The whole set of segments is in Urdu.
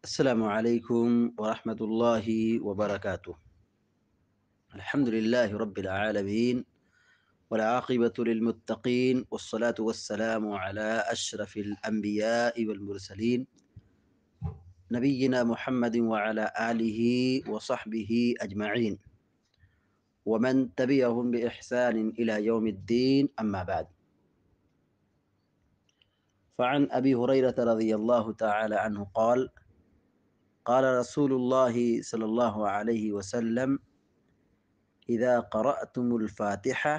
السلام عليكم ورحمة الله وبركاته الحمد لله رب العالمين والعاقبة للمتقين والصلاة والسلام على أشرف الأنبياء والمرسلين نبينا محمد وعلى آله وصحبه أجمعين ومن تبعهم بإحسان إلى يوم الدين أما بعد فعن أبي هريرة رضي الله تعالى عنه قال قال رسول الله صلى الله عليه وسلم إذا قرأتم الفاتحة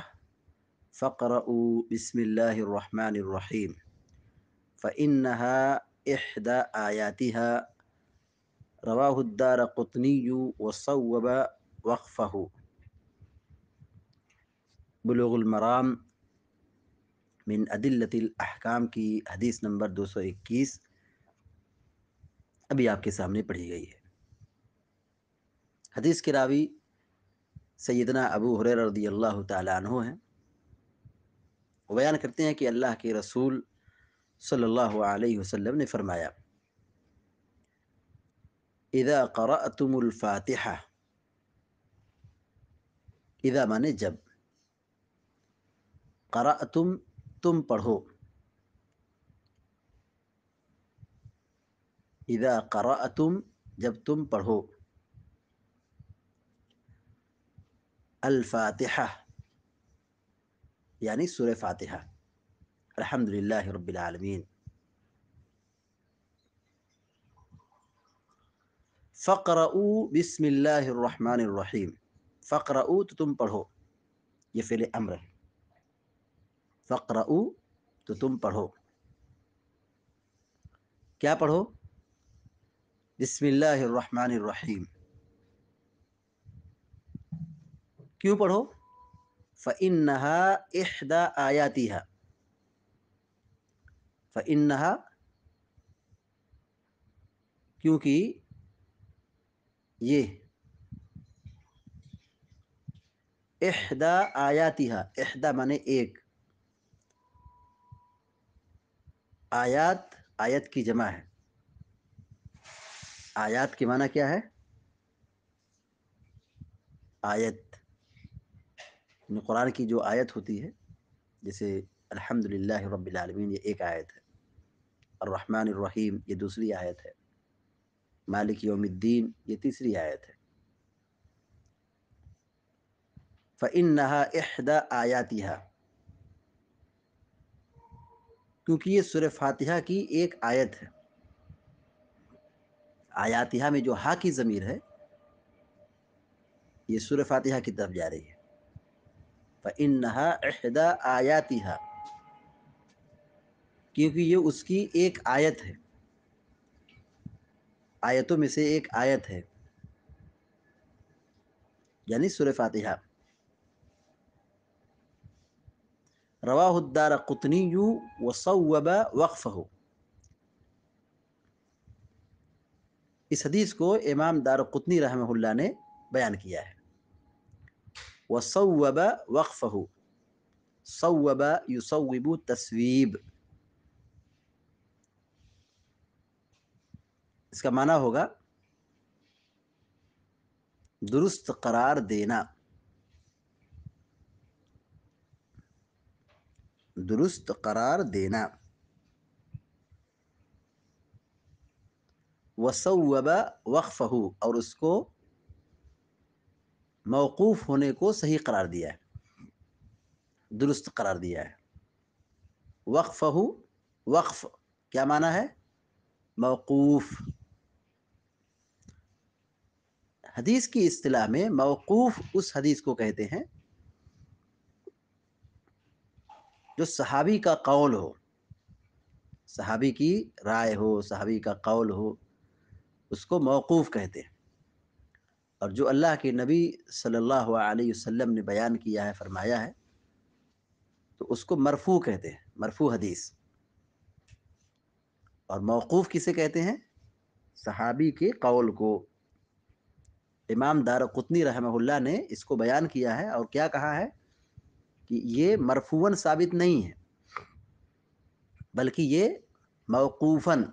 فاقرأوا بسم الله الرحمن الرحيم فإنها إحدى آياتها رواه الدار قطني وصوب وقفه بلوغ المرام من أدلة الأحكام كي حديث نمبر 221 ابھی آپ کے سامنے پڑھی گئی ہے حدیث کے راوی سیدنا ابو حریر رضی اللہ تعالیٰ عنہ ہیں وہ بیان کرتے ہیں کہ اللہ کے رسول صلی اللہ علیہ وسلم نے فرمایا اذا قرأتم الفاتحہ اذا مانے جب قرأتم تم پڑھو اذا قراتم तुम जब الفاتحة يعني سورة فاتحة الحمد لله رب العالمين فقرأوا بسم الله الرحمن الرحيم فقرأوا تتم پڑھو یہ فعل امر ہے فقرأوا تتم پڑھو کیا پڑھو بسم اللہ الرحمن الرحیم کیوں پڑھو فعینا احدہ آیاتِہ فعنہ کیونکہ یہ عہدہ آیاتِہ احدا معنی ایک آیات آیت کی جمع ہے آیات کی معنی کیا ہے آیت یعنی قرآن کی جو آیت ہوتی ہے جیسے الحمد للہ رب العالمین یہ ایک آیت ہے الرحمن الرحیم یہ دوسری آیت ہے مالک یوم الدین یہ تیسری آیت ہے فَإِنَّهَا احد آیَاتِهَا کیونکہ یہ سورہ فاتحہ کی ایک آیت ہے آیاتیہ میں جو ہا کی ضمیر ہے یہ سورہ فاتحہ کی طرف جا رہی ہے فَإِنَّهَا احدا آیاتیہ کیونکہ یہ اس کی ایک آیت ہے آیتوں میں سے ایک آیت ہے یعنی سورہ فاتحہ رواہ الدار قطنی وصوب و وقف ہو اس حدیث کو امام دار قطنی رحمہ اللہ نے بیان کیا ہے وصوب وقفہ صوب یصوب تصویب اس کا معنی ہوگا درست قرار دینا درست قرار دینا وصوب وقف ہو اور اس کو موقوف ہونے کو صحیح قرار دیا ہے درست قرار دیا ہے وقف ہو وقف کیا معنی ہے موقوف حدیث کی اصطلاح میں موقوف اس حدیث کو کہتے ہیں جو صحابی کا قول ہو صحابی کی رائے ہو صحابی کا قول ہو اس کو موقوف کہتے ہیں اور جو اللہ کے نبی صلی اللہ علیہ وسلم نے بیان کیا ہے فرمایا ہے تو اس کو مرفو کہتے ہیں مرفو حدیث اور موقوف کسے کہتے ہیں صحابی کے قول کو امام دار قطنی رحمہ اللہ نے اس کو بیان کیا ہے اور کیا کہا ہے کہ یہ مرفوعاً ثابت نہیں ہے بلکہ یہ موقوفاً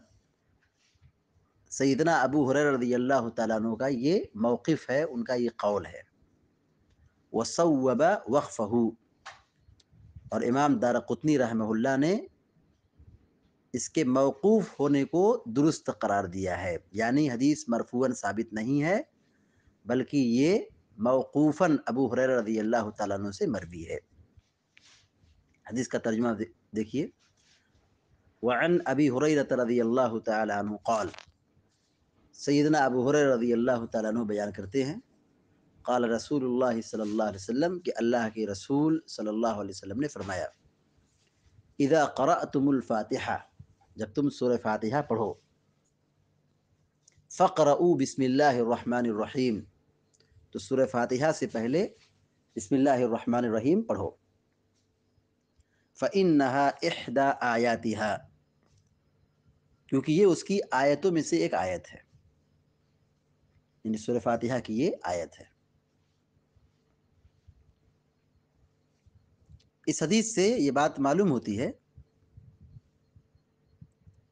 سیدنا ابو رضی اللہ تعالیٰ عنہ کا یہ موقف ہے ان کا یہ قول ہے وصوب وقف اور امام دار قطنی رحمہ اللہ نے اس کے موقوف ہونے کو درست قرار دیا ہے یعنی حدیث مرفوعاً ثابت نہیں ہے بلکہ یہ موقوفاً ابو رضی اللہ تعالیٰ عنہ سے مروی ہے حدیث کا ترجمہ دیکھیے وعن ابی حریرۃ رضی اللہ تعالیٰ عنہ قال سیدنا ابو حر رضی اللہ تعالیٰ بیان کرتے ہیں قال رسول اللہ صلی اللہ علیہ وسلم کہ اللہ کے رسول صلی اللہ علیہ وسلم نے فرمایا اذا قرأتم الفاتحہ جب تم سورہ فاتحہ پڑھو فقر بسم اللہ الرحمن الرحیم تو سور فاتحہ سے پہلے بسم اللہ الرحمن الرحیم پڑھو فَإِنَّهَا احدا آیاتِہ کیونکہ یہ اس کی آیتوں میں سے ایک آیت ہے یعنی سورہ فاتحہ کی یہ آیت ہے اس حدیث سے یہ بات معلوم ہوتی ہے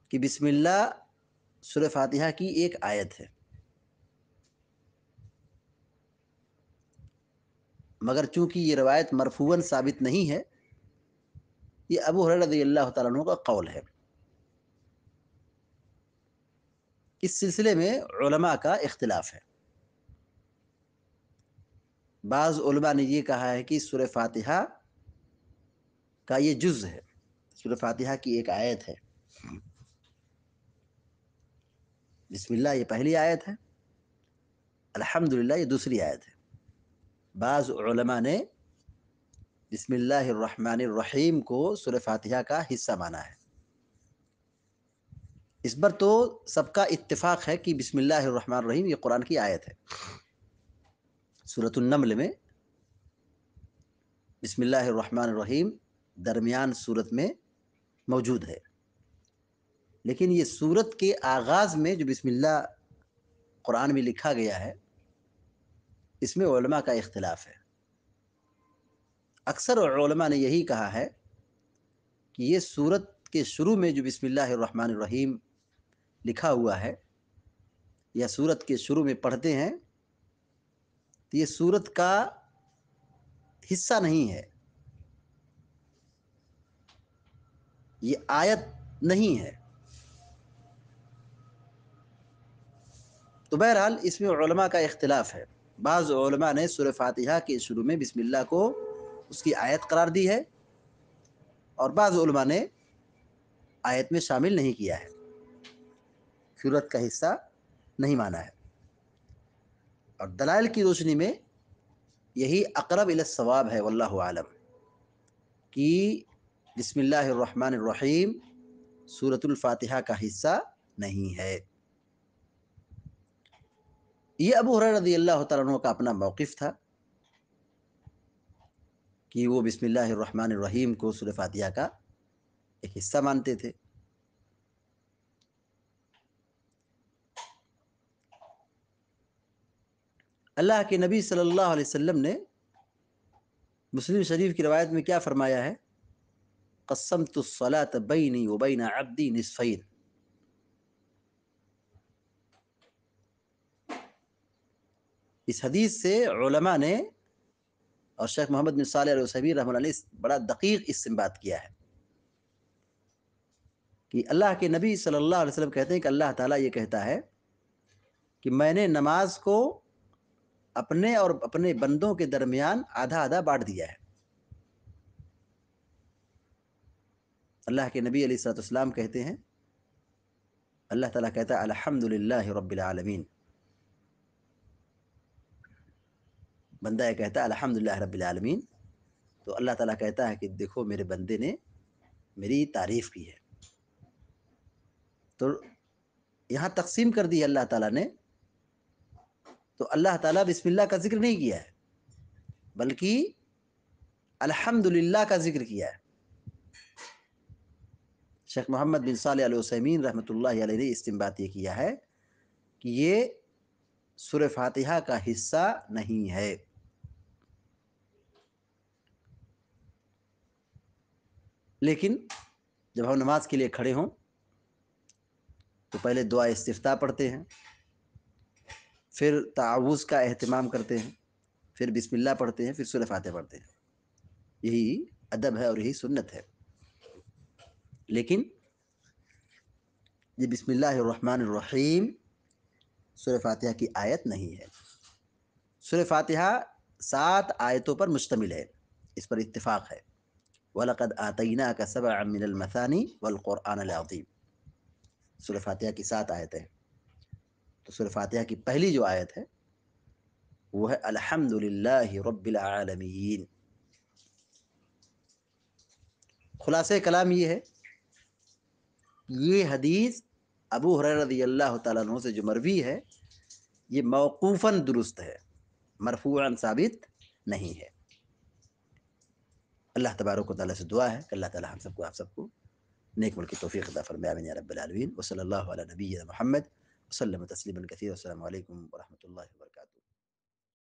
کہ بسم اللہ سورہ فاتحہ کی ایک آیت ہے مگر چونکہ یہ روایت مرفون ثابت نہیں ہے یہ ابو رضی اللہ تعالیٰ عنہ کا قول ہے اس سلسلے میں علماء کا اختلاف ہے بعض علماء نے یہ کہا ہے کہ سورہ فاتحہ کا یہ جز ہے سورہ فاتحہ کی ایک آیت ہے بسم اللہ یہ پہلی آیت ہے الحمدللہ یہ دوسری آیت ہے بعض علماء نے بسم اللہ الرحمن الرحیم کو سورہ فاتحہ کا حصہ مانا ہے اس پر تو سب کا اتفاق ہے کہ بسم اللہ الرحمن الرحیم یہ قرآن کی آیت ہے صورت النمل میں بسم اللہ الرحمن الرحیم درمیان صورت میں موجود ہے لیکن یہ صورت کے آغاز میں جو بسم اللہ قرآن میں لکھا گیا ہے اس میں علماء کا اختلاف ہے اکثر علماء نے یہی کہا ہے کہ یہ صورت کے شروع میں جو بسم اللہ الرحمن الرحیم لکھا ہوا ہے یا صورت کے شروع میں پڑھتے ہیں تو یہ صورت کا حصہ نہیں ہے یہ آیت نہیں ہے تو بہرحال اس میں علماء کا اختلاف ہے بعض علماء نے سورہ فاتحہ کے شروع میں بسم اللہ کو اس کی آیت قرار دی ہے اور بعض علماء نے آیت میں شامل نہیں کیا ہے سورت کا حصہ نہیں مانا ہے اور دلائل کی روشنی میں یہی اقرب الثواب ہے واللہ عالم کہ بسم اللہ الرحمن الرحیم صورت الفاتحہ کا حصہ نہیں ہے یہ ابو رضی اللہ تعالیٰ عنہ کا اپنا موقف تھا کہ وہ بسم اللہ الرحمن الرحیم کو سورِ فاتحہ کا ایک حصہ مانتے تھے اللہ کے نبی صلی اللہ علیہ وسلم نے مسلم شریف کی روایت میں کیا فرمایا ہے قسم تو بینی و بین عبدی نصفین اس حدیث سے علماء نے اور شیخ محمد بن علیہ صبیر رحمۃ اللہ بڑا دقیق اس سے بات کیا ہے کہ اللہ کے نبی صلی اللہ علیہ وسلم کہتے ہیں کہ اللہ تعالیٰ یہ کہتا ہے کہ میں نے نماز کو اپنے اور اپنے بندوں کے درمیان آدھا آدھا بانٹ دیا ہے اللہ کے نبی علیہ سرۃۃُ السلام کہتے ہیں اللہ تعالیٰ کہتا ہے الحمد للہ رب العالمین بندہ یہ کہتا ہے الحمد للہ رب العالمین تو اللہ تعالیٰ کہتا ہے کہ دیکھو میرے بندے نے میری تعریف کی ہے تو یہاں تقسیم کر دی اللہ تعالیٰ نے تو اللہ تعالیٰ بسم اللہ کا ذکر نہیں کیا ہے بلکہ الحمد کا ذکر کیا ہے شیخ محمد بن صالح علیہ وسلمین رحمۃ اللہ علیہ نے اس یہ کیا ہے کہ یہ سر فاتحہ کا حصہ نہیں ہے لیکن جب ہم نماز کے لیے کھڑے ہوں تو پہلے دعا استفتا پڑھتے ہیں پھر تعاوض کا اہتمام کرتے ہیں پھر بسم اللہ پڑھتے ہیں پھر سورفات پڑھتے ہیں یہی ادب ہے اور یہی سنت ہے لیکن یہ بسم اللہ الرحمن الرحیم سور فاتحہ کی آیت نہیں ہے سر فاتحہ سات آیتوں پر مشتمل ہے اس پر اتفاق ہے وَلَقَدْ آتَيْنَاكَ سَبْعًا مِنَ الْمَثَانِ وَالْقُرْآنَ الْعَظِيمِ سر فاتحہ کی سات آیتیں تو فاتحہ کی پہلی جو آیت ہے وہ ہے الحمد للہ رب العالمین خلاصہ کلام یہ ہے یہ حدیث ابو رضی اللہ تعالیٰ عنہ سے جو مروی ہے یہ موقوفاً درست ہے مرفوعاً ثابت نہیں ہے اللہ تبارک و تعالیٰ سے دعا ہے کہ اللہ تعالیٰ ہم سب کو آپ سب کو نیک ملک رب العالمین وصلی اللہ علیہ نبی محمد وسلم تسليما كثيرا والسلام عليكم ورحمة الله وبركاته